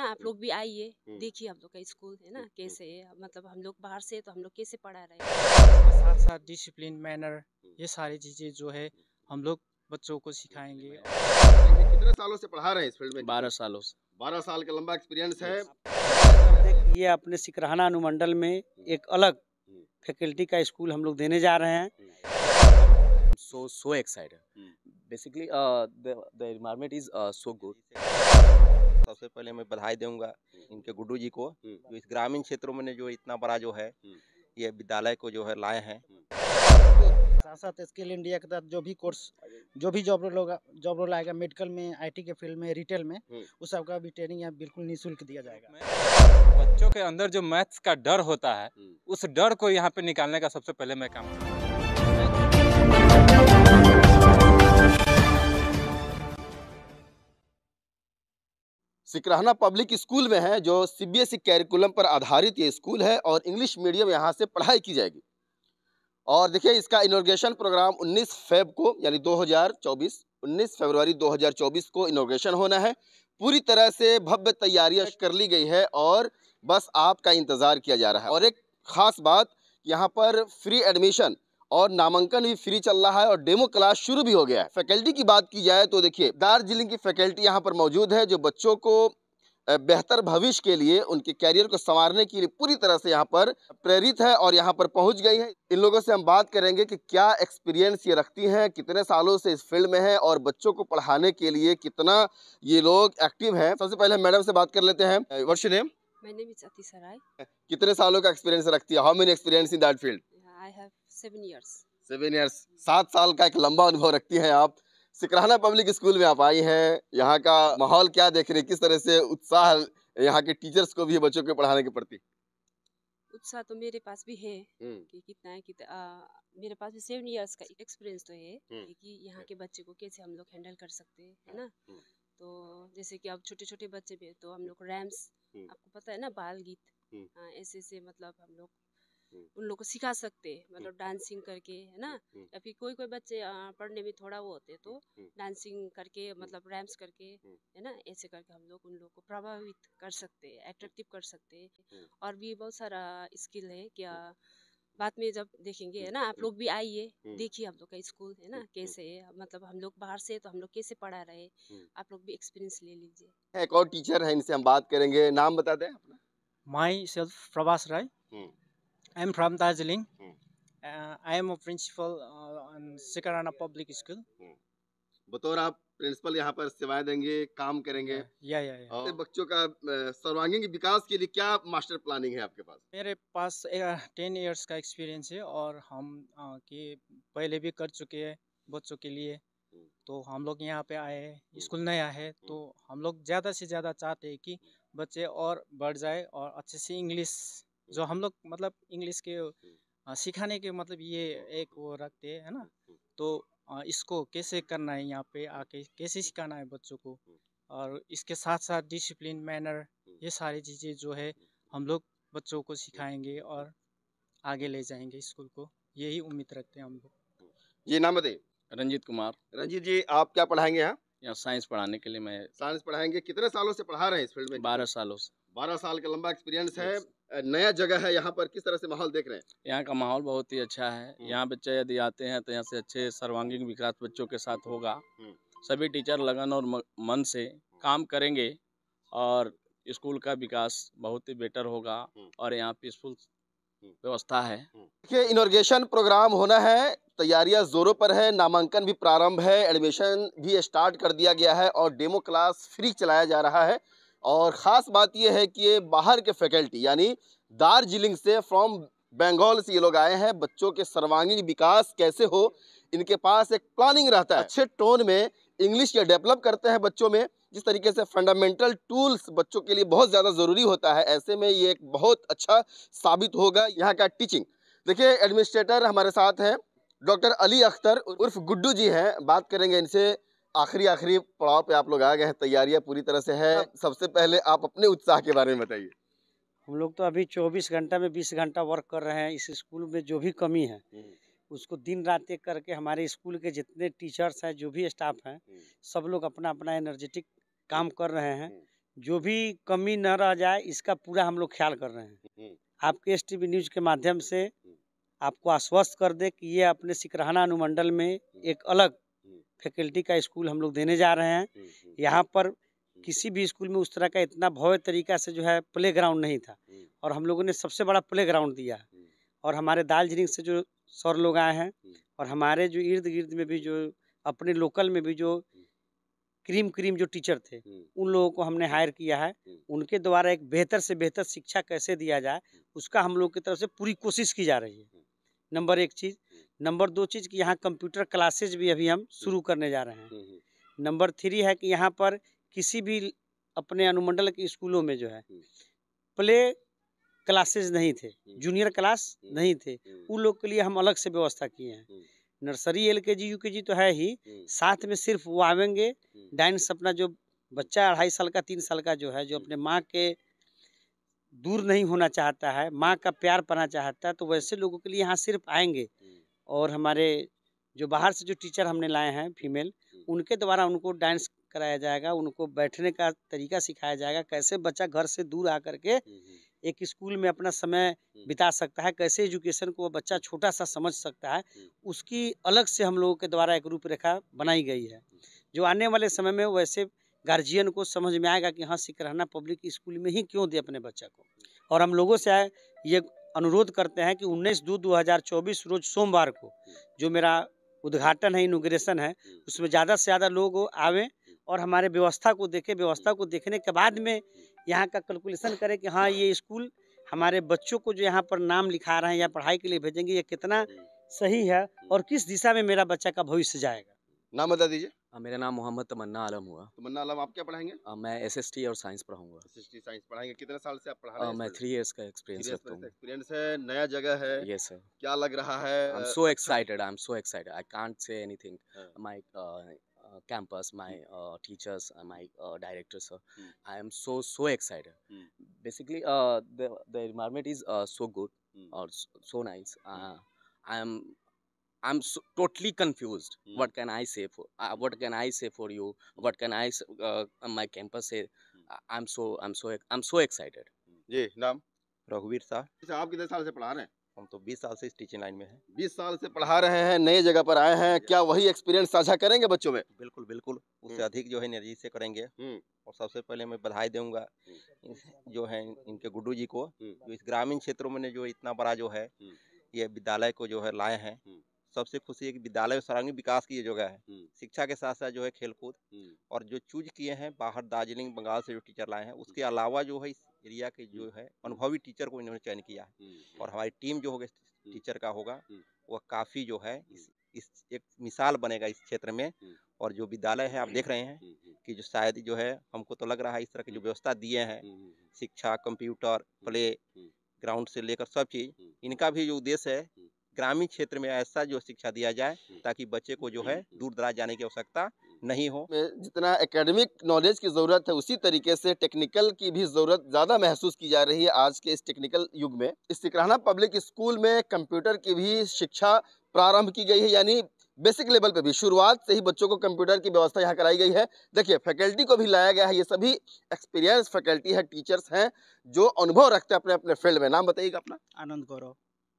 ना आप हम्म। लोग भी आइए हम्म। देखिए हम लोग का स्कूल है ना हम्म, कैसे है मतलब हम लोग बाहर से तो हम लोग कैसे पढ़ा रहे हैं साथ साथ डिसिप्लिन मैनर ये सारी चीज़ें जो है हम लोग बच्चों को सिखाएंगे कितने सालों से पढ़ा रहे हैं इस फील्ड में बारह सालों से बारह साल का लंबा एक्सपीरियंस है ये अपने सिकरहाना अनुमंडल में एक अलग फैकल्टी का स्कूल हम लोग देने जा रहे हैं so so excited basically the the, is so good तो सबसे पहले मैं बधाई दूंगा हम्म। इनके गुड्डू जी को हम्म। जो इस ग्रामीण क्षेत्रों में जो इतना बड़ा जो है हम्म। ये विद्यालय को जो है लाए हैं साथ साथ स्किल इंडिया के तहत जो भी कोर्स जो भी जॉब रोल होगा जॉब रोल आएगा मेडिकल में आईटी के फील्ड में रिटेल में उस सबका भी ट्रेनिंग यहाँ बिल्कुल निःशुल्क दिया जाएगा बच्चों के अंदर जो मैथ्स का डर होता है उस डर को यहाँ पे निकालने का सबसे पहले मैं काम करूँगा सिकरहना पब्लिक स्कूल में है जो सीबीएसई कैरिकुलम e पर आधारित ये स्कूल है और इंग्लिश मीडियम यहाँ से पढ़ाई की जाएगी और देखिए इसका इनोग्रेशन प्रोग्राम 19 फेब को यानी 2024 19 फरवरी 2024 को इनोग्रेशन होना है पूरी तरह से भव्य तैयारियां कर ली गई है और बस आपका इंतज़ार किया जा रहा है और एक ख़ास बात यहाँ पर फ्री एडमिशन और नामांकन भी फ्री चल रहा है और डेमो क्लास शुरू भी हो गया है फैकल्टी की बात की जाए तो देखिए दार्जिलिंग की फैकल्टी यहाँ पर मौजूद है जो बच्चों को बेहतर भविष्य के लिए उनके कैरियर को संवारने के लिए पूरी तरह से यहाँ पर प्रेरित है और यहाँ पर पहुँच गई है इन लोगों से हम बात करेंगे कि क्या एक्सपीरियंस ये रखती हैं कितने सालों से इस फील्ड में है और बच्चों को पढ़ाने के लिए कितना ये लोग एक्टिव हैं सबसे पहले मैडम से बात कर लेते हैं वर्ष नेम मैंने भी is कितने सालों का एक्सपीरियंस रखती है how many experience in that field seven years seven years सात साल का एक लंबा अनुभव रखती हैं आप सिकराना पब्लिक स्कूल में आप आई हैं यहाँ का माहौल क्या देख रहे हैं किस तरह से उत्साह यहाँ के टीचर्स को भी बच्चों के पढ़ाने के प्रति उत्साह तो मेरे पास भी है हम्म। कि कितना है कि आ, मेरे पास भी सेवन ईयर्स का एक्सपीरियंस तो है हम्म। कि यहाँ हम्म। के बच्चे को कैसे हम लोग हैंडल कर सकते हैं है हाँ। ना तो जैसे कि अब छोटे छोटे बच्चे भी तो हम लोग रैम्स आपको पता है ना बाल गीत ऐसे ऐसे मतलब हम लोग हम्म। उन लोग को सिखा सकते हैं मतलब डांसिंग हम्म। करके है ना हम्म, या फिर कोई कोई बच्चे पढ़ने में थोड़ा वो होते तो डांसिंग करके मतलब रैम्स करके है ना ऐसे करके हम लोग उन लोग को प्रभावित कर सकते हैं कर सकते हैं और भी बहुत सारा स्किल है क्या बाद में जब देखेंगे है ना आप लोग भी आइए देखिए हम लोग का स्कूल है ना कैसे है मतलब हम लोग बाहर से तो हम लोग कैसे पढ़ा रहे आप लोग भी एक्सपीरियंस ले लीजिए एक और टीचर है इनसे हम बात करेंगे नाम बता दें myself Prabhas Rai I am Darjeeling. Hmm. I uh, am am a principal uh, on hmm. बतौर आप प्रिंसिपल यहाँ पर सेवाएं देंगे काम करेंगे या या, या। और बच्चों का सर्वांगीण विकास के लिए क्या मास्टर प्लानिंग है आपके पास मेरे पास टेन uh, इयर्स का एक्सपीरियंस है और हम uh, कि पहले भी कर चुके हैं बच्चों के लिए hmm. तो हम लोग यहाँ पे आए हैं hmm. स्कूल नया है तो हम लोग ज़्यादा से ज़्यादा चाहते हैं कि बच्चे और बढ़ जाए और अच्छे से इंग्लिश जो हम लोग मतलब इंग्लिश के हम्म। सिखाने के मतलब ये हाँ। एक वो रखते हैं है ना हम्म। तो इसको कैसे करना है यहाँ पे आके कैसे सिखाना है बच्चों को हम्म। और इसके साथ साथ डिसिप्लिन मैनर ये सारी चीज़ें जो है हम लोग बच्चों को सिखाएंगे और आगे ले जाएंगे स्कूल को यही उम्मीद रखते हैं हम लोग जी नाम बताइए रंजीत कुमार रंजीत जी आप क्या पढ़ाएंगे यहाँ यहाँ साइंस पढ़ाने के लिए मैं साइंस पढ़ाएंगे कितने सालों से पढ़ा रहे हैं इस फील्ड में बारह सालों से बारह साल का लंबा एक्सपीरियंस है नया जगह है यहाँ पर किस तरह से माहौल देख रहे हैं यहाँ का माहौल बहुत ही अच्छा है हम्म। यहाँ बच्चे यदि आते हैं तो यहाँ से अच्छे सर्वांगीण विकास बच्चों के साथ होगा हम्म। सभी टीचर लगन और मन से काम करेंगे और स्कूल का विकास बहुत ही बेटर होगा हम्म। और यहाँ पीसफुल व्यवस्था है देखिए इनोग्रेशन प्रोग्राम होना है तैयारियां जोरों पर है नामांकन भी प्रारंभ है एडमिशन भी स्टार्ट कर दिया गया है और डेमो क्लास फ्री चलाया जा रहा है और ख़ास बात यह है कि ये बाहर के फैकल्टी यानी दार्जिलिंग से फ्रॉम बंगाल से ये लोग आए हैं बच्चों के सर्वांगीण विकास कैसे हो इनके पास एक प्लानिंग रहता है अच्छे टोन में इंग्लिश या डेवलप करते हैं बच्चों में जिस तरीके से फंडामेंटल टूल्स बच्चों के लिए बहुत ज़्यादा ज़रूरी होता है ऐसे में ये एक बहुत अच्छा साबित होगा यहाँ का टीचिंग देखिए एडमिनिस्ट्रेटर हमारे साथ हैं डॉक्टर अली अख्तर उर्फ गुड्डू जी हैं बात करेंगे इनसे आखिरी आखिरी पड़ाव पे आप लोग आ गए हैं तैयारियां पूरी तरह से है सबसे पहले आप अपने उत्साह के बारे में बताइए हम लोग तो अभी 24 घंटा में 20 घंटा वर्क कर रहे हैं इस स्कूल में जो भी कमी है हम्म। उसको दिन रात एक करके हमारे स्कूल के जितने टीचर्स हैं जो भी स्टाफ हैं हम्म। सब लोग अपना अपना एनर्जेटिक काम कर रहे हैं हम्म। जो भी कमी न रह जाए इसका पूरा हम लोग ख्याल कर रहे हैं आपके एस न्यूज़ के माध्यम से आपको आश्वस्त कर दे कि ये अपने सिकरहाना अनुमंडल में एक अलग फैकल्टी का स्कूल हम लोग देने जा रहे हैं हम्म, हम्म, हम्म। यहाँ पर किसी भी स्कूल में उस तरह का इतना भव्य तरीका से जो है प्ले ग्राउंड नहीं था और हम लोगों ने सबसे बड़ा प्ले ग्राउंड दिया है और हमारे दार्जिलिंग से जो सर लोग आए हैं और हमारे जो इर्द गिर्द में भी जो अपने लोकल में भी जो क्रीम क्रीम जो टीचर थे उन लोगों को हमने हायर किया है उनके द्वारा एक बेहतर से बेहतर शिक्षा कैसे दिया जाए उसका हम लोग की तरफ से पूरी कोशिश की जा रही है नंबर एक चीज़ नंबर दो चीज़ कि यहाँ कंप्यूटर क्लासेज भी अभी हम हम्म। शुरू करने जा रहे हैं हम्म, हम्म। नंबर थ्री है कि यहाँ पर किसी भी अपने अनुमंडल के स्कूलों में जो है प्ले क्लासेज नहीं थे जूनियर क्लास नहीं थे उन लोग के लिए हम अलग से व्यवस्था किए हैं नर्सरी एल के जी यू के जी तो है ही साथ में सिर्फ वो आवेंगे डाइंस अपना जो बच्चा अढ़ाई साल का तीन साल का जो है जो अपने माँ के दूर नहीं होना चाहता है माँ का प्यार पाना चाहता है तो वैसे लोगों के लिए यहाँ सिर्फ आएंगे और हमारे जो बाहर से जो टीचर हमने लाए हैं फीमेल हम्म। उनके द्वारा उनको डांस कराया जाएगा उनको बैठने का तरीका सिखाया जाएगा कैसे बच्चा घर से दूर आ कर के हम्म, हम्म। एक स्कूल में अपना समय बिता सकता है कैसे एजुकेशन को बच्चा छोटा सा समझ सकता है उसकी अलग से हम लोगों के द्वारा एक रूपरेखा बनाई गई है जो आने वाले समय में वैसे गार्जियन को समझ में आएगा कि हाँ रहना पब्लिक स्कूल में ही क्यों दे अपने बच्चा को और हम लोगों से ये अनुरोध करते हैं कि 19 दो 2024 रोज सोमवार को जो मेरा उद्घाटन है इनोग्रेशन है उसमें ज़्यादा से ज़्यादा लोग आवें और हमारे व्यवस्था को देखें व्यवस्था को देखने के बाद में यहाँ का कैलकुलेशन करें कि हाँ ये स्कूल हमारे बच्चों को जो यहाँ पर नाम लिखा रहे हैं या पढ़ाई के लिए भेजेंगे ये कितना सही है और किस दिशा में मेरा बच्चा का भविष्य जाएगा नाम बता दीजिए मेरा नाम मोहम्मद तमन्ना आलम हुआ तमन्ना आलम आप क्या पढ़ाएंगे आ, मैं एसएसटी और साइंस पढ़ाऊंगा एसएसटी साइंस पढ़ाएंगे कितने साल से आप पढ़ा रहे हैं मैं थ्री इयर्स का एक्सपीरियंस रखता हूँ एक्सपीरियंस है नया जगह है यस सर क्या लग रहा है I am so excited I am so excited I can't say anything my campus, my hmm. uh, teachers, uh, my I am so so excited basically the environment is so good और so nice I am I am totally confuse what can I say what can I say for you what can I my campus है I am so I am so I am so excited जी नाम रघुवीर शाह अच्छा, आप कितने साल से पढ़ा रहे हैं हम तो 20 साल से इस टीचिंग लाइन में हैं 20 साल से पढ़ा रहे हैं नए जगह पर आए हैं क्या वही एक्सपीरियंस साझा करेंगे बच्चों में बिल्कुल बिल्कुल hmm. उससे अधिक जो है एनर्जी से करेंगे hmm. और सबसे पहले मैं बधाई दूंगा hmm. जो है इनके गुड्डू जी को जो इस ग्रामीण क्षेत्रों में जो इतना बड़ा जो है ये विद्यालय को जो है लाए हैं सबसे खुशी एक विद्यालय और सर्वांगीण विकास की ये जगह है शिक्षा के साथ साथ जो है खेलकूद और जो चूज किए हैं बाहर दार्जिलिंग बंगाल से जो टीचर लाए हैं उसके अलावा जो है इस एरिया के जो है अनुभवी टीचर को इन्होंने चयन किया है और हमारी टीम जो होगी टीचर का होगा वह काफ़ी जो है इस, इस एक मिसाल बनेगा इस क्षेत्र में और जो विद्यालय है आप देख रहे हैं कि जो शायद जो है हमको तो लग रहा है इस तरह की जो व्यवस्था दिए हैं शिक्षा कंप्यूटर प्ले ग्राउंड से लेकर सब चीज़ इनका भी जो उद्देश्य है ग्रामीण क्षेत्र में ऐसा जो शिक्षा दिया जाए ताकि बच्चे को जो है दूर दराज जाने की आवश्यकता नहीं हो जितना एकेडमिक नॉलेज की ज़रूरत है उसी तरीके से टेक्निकल की भी ज़रूरत ज़्यादा महसूस की जा रही है आज के इस टेक्निकल युग में इस सिकराना पब्लिक स्कूल में कंप्यूटर की भी शिक्षा प्रारंभ की गई है यानी बेसिक लेवल पे भी शुरुआत से ही बच्चों को कंप्यूटर की व्यवस्था यहाँ कराई गई है देखिए फैकल्टी को भी लाया गया है ये सभी एक्सपीरियंस फैकल्टी है टीचर्स हैं जो अनुभव रखते हैं अपने अपने फील्ड में नाम बताइएगा अपना आनंद गौरव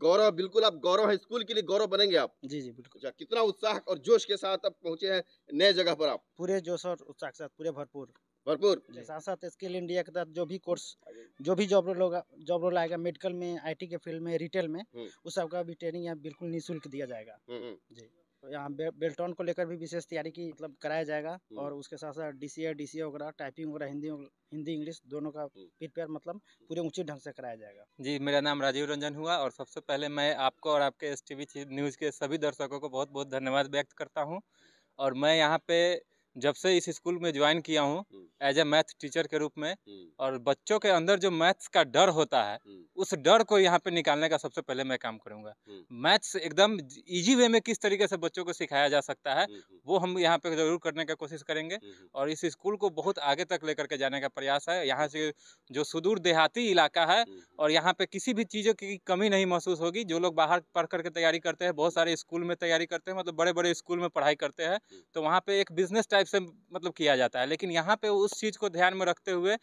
गौरव बिल्कुल आप गौरव है स्कूल के लिए गौरव बनेंगे आप जी जी बिल्कुल अच्छा, कितना उत्साह और जोश के साथ आप पहुंचे हैं नए जगह पर आप पूरे जोश और उत्साह के साथ पूरे भरपूर भरपूर साथ साथ स्किल इंडिया के तहत जो भी कोर्स जो भी जॉब रोल होगा जॉब रोल आएगा मेडिकल में आईटी के फील्ड में रिटेल में हम्म। उस सबका भी ट्रेनिंग यहाँ बिल्कुल निःशुल्क दिया जाएगा हम्म, हम्म। जी यहाँ बे, बेल्टॉन को लेकर भी विशेष तैयारी की मतलब कराया जाएगा हम्म। और उसके साथ साथ D C A D C ए वगैरह टाइपिंग वगैरह हिंदी हिंदी इंग्लिश दोनों का प्रिपेयर हम्म। मतलब पूरे उचित ढंग से कराया जाएगा जी मेरा नाम राजीव रंजन हुआ और सबसे पहले मैं आपको और आपके एस टी न्यूज़ के सभी दर्शकों को बहुत बहुत धन्यवाद व्यक्त करता हूँ और मैं यहाँ पे जब से इस स्कूल में ज्वाइन किया हूँ एज ए मैथ टीचर के रूप में हम्म। और बच्चों के अंदर जो मैथ्स का डर होता है उस डर को यहाँ पे निकालने का सबसे पहले मैं काम करूँगा मैथ्स एकदम इजी वे में किस तरीके से बच्चों को सिखाया जा सकता है वो हम यहाँ पे जरूर करने का कोशिश करेंगे और इस स्कूल को बहुत आगे तक लेकर के जाने का प्रयास है यहाँ से जो सुदूर देहाती इलाका है और यहाँ पे किसी भी चीज़ों की कमी नहीं महसूस होगी जो लोग बाहर पढ़ करके तैयारी करते हैं बहुत सारे स्कूल में तैयारी करते हैं मतलब बड़े बड़े स्कूल में पढ़ाई करते हैं तो वहाँ पे एक बिजनेस टाइप से मतलब किया जाता है लेकिन यहाँ पे उस चीज़ को ध्यान में रखते हुए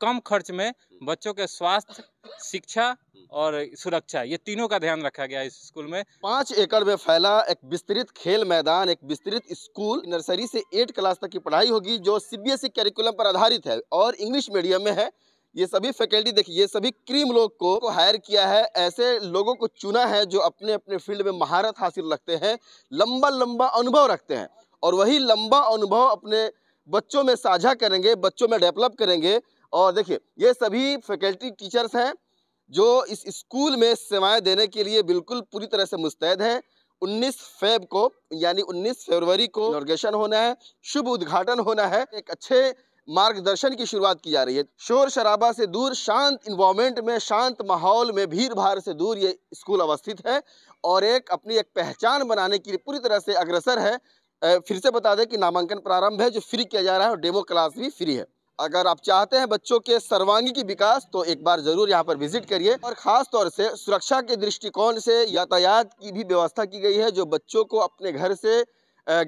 कम खर्च में हम्म। बच्चों के स्वास्थ्य शिक्षा हम्म। और सुरक्षा ये तीनों का ध्यान रखा गया इस स्कूल में पाँच एकड़ में फैला एक विस्तृत खेल मैदान एक विस्तृत स्कूल नर्सरी से एट क्लास तक की पढ़ाई होगी जो सीबीएसई कैरिकुलम e पर आधारित है और इंग्लिश मीडियम में है ये सभी फैकल्टी देखिए ये सभी क्रीम लोग को, को हायर किया है ऐसे लोगों को चुना है जो अपने अपने फील्ड में महारत हासिल रखते हैं लंबा लंबा अनुभव रखते हैं और वही लंबा अनुभव अपने बच्चों में साझा करेंगे बच्चों में डेवलप करेंगे और देखिए ये सभी फैकल्टी टीचर्स हैं जो इस स्कूल में सेवाएं देने के लिए बिल्कुल पूरी तरह से मुस्तैद हैं 19 फेब को यानी 19 फरवरी को इनोग्रेशन होना है शुभ उद्घाटन होना है एक अच्छे मार्गदर्शन की शुरुआत की जा रही है शोर शराबा से दूर शांत इन्वामेंट में शांत माहौल में भीड़ भाड़ से दूर ये स्कूल अवस्थित है और एक अपनी एक पहचान बनाने के लिए पूरी तरह से अग्रसर है फिर से बता दें कि नामांकन प्रारंभ है जो फ्री किया जा रहा है और डेमो क्लास भी फ्री है अगर आप चाहते हैं बच्चों के सर्वांगी की विकास तो एक बार ज़रूर यहाँ पर विजिट करिए और ख़ास तौर से सुरक्षा के दृष्टिकोण से यातायात की भी व्यवस्था की गई है जो बच्चों को अपने घर से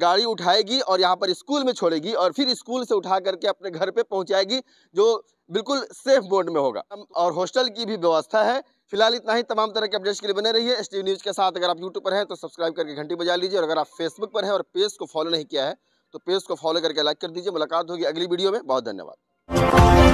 गाड़ी उठाएगी और यहाँ पर स्कूल में छोड़ेगी और फिर स्कूल से उठा करके अपने घर पे पहुँचाएगी जो बिल्कुल सेफ मोड में होगा और हॉस्टल की भी व्यवस्था है फिलहाल इतना ही तमाम तरह के अपडेट्स के लिए बने रहिए एस न्यूज़ के साथ अगर आप यूट्यूब पर हैं तो सब्सक्राइब करके घंटी बजा लीजिए और अगर आप फेसबुक पर हैं और पेज को फॉलो नहीं किया है तो पेज को फॉलो करके लाइक कर दीजिए मुलाकात होगी अगली वीडियो में बहुत धन्यवाद